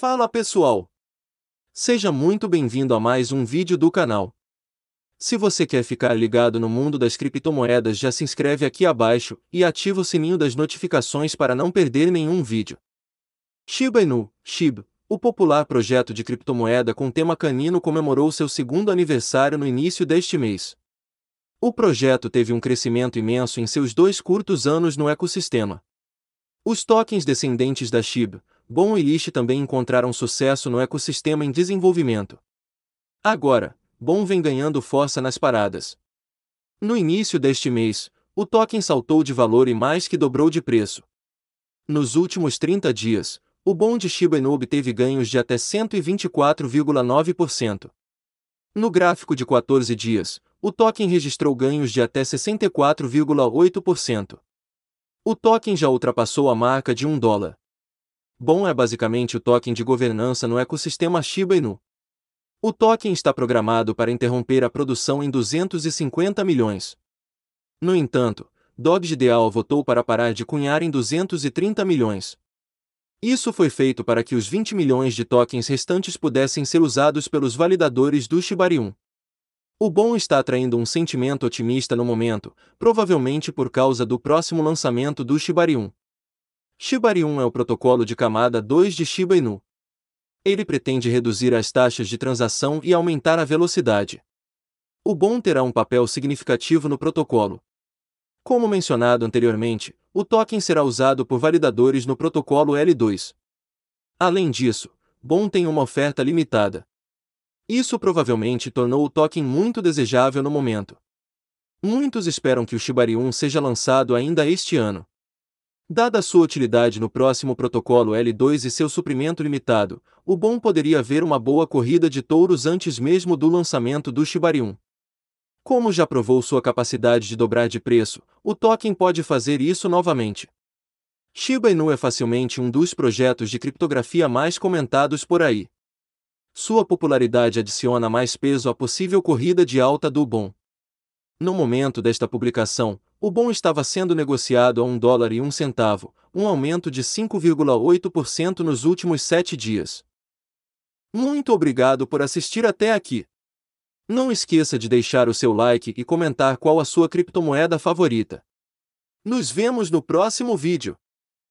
Fala pessoal! Seja muito bem-vindo a mais um vídeo do canal. Se você quer ficar ligado no mundo das criptomoedas já se inscreve aqui abaixo e ativa o sininho das notificações para não perder nenhum vídeo. Shiba Inu, SHIB, o popular projeto de criptomoeda com tema canino comemorou seu segundo aniversário no início deste mês. O projeto teve um crescimento imenso em seus dois curtos anos no ecossistema. Os tokens descendentes da SHIB, Bom e Lish também encontraram sucesso no ecossistema em desenvolvimento. Agora, Bom vem ganhando força nas paradas. No início deste mês, o token saltou de valor e mais que dobrou de preço. Nos últimos 30 dias, o bom de Shiba Inu obteve ganhos de até 124,9%. No gráfico de 14 dias, o token registrou ganhos de até 64,8%. O token já ultrapassou a marca de 1 dólar, Bom é basicamente o token de governança no ecossistema Shiba Inu. O token está programado para interromper a produção em 250 milhões. No entanto, Doge Ideal votou para parar de cunhar em 230 milhões. Isso foi feito para que os 20 milhões de tokens restantes pudessem ser usados pelos validadores do Shibarium. O bom está atraindo um sentimento otimista no momento, provavelmente por causa do próximo lançamento do Shibarium. Shiba Inu é o protocolo de camada 2 de Shiba Inu. Ele pretende reduzir as taxas de transação e aumentar a velocidade. O bom terá um papel significativo no protocolo. Como mencionado anteriormente, o token será usado por validadores no protocolo L2. Além disso, Bom tem uma oferta limitada. Isso provavelmente tornou o token muito desejável no momento. Muitos esperam que o 1 seja lançado ainda este ano. Dada sua utilidade no próximo protocolo L2 e seu suprimento limitado, o bom poderia haver uma boa corrida de touros antes mesmo do lançamento do Shibarium. Como já provou sua capacidade de dobrar de preço, o token pode fazer isso novamente. Shiba Inu é facilmente um dos projetos de criptografia mais comentados por aí. Sua popularidade adiciona mais peso à possível corrida de alta do bom. No momento desta publicação, o bom estava sendo negociado a um dólar e um centavo, um aumento de 5,8% nos últimos sete dias. Muito obrigado por assistir até aqui. Não esqueça de deixar o seu like e comentar qual a sua criptomoeda favorita. Nos vemos no próximo vídeo.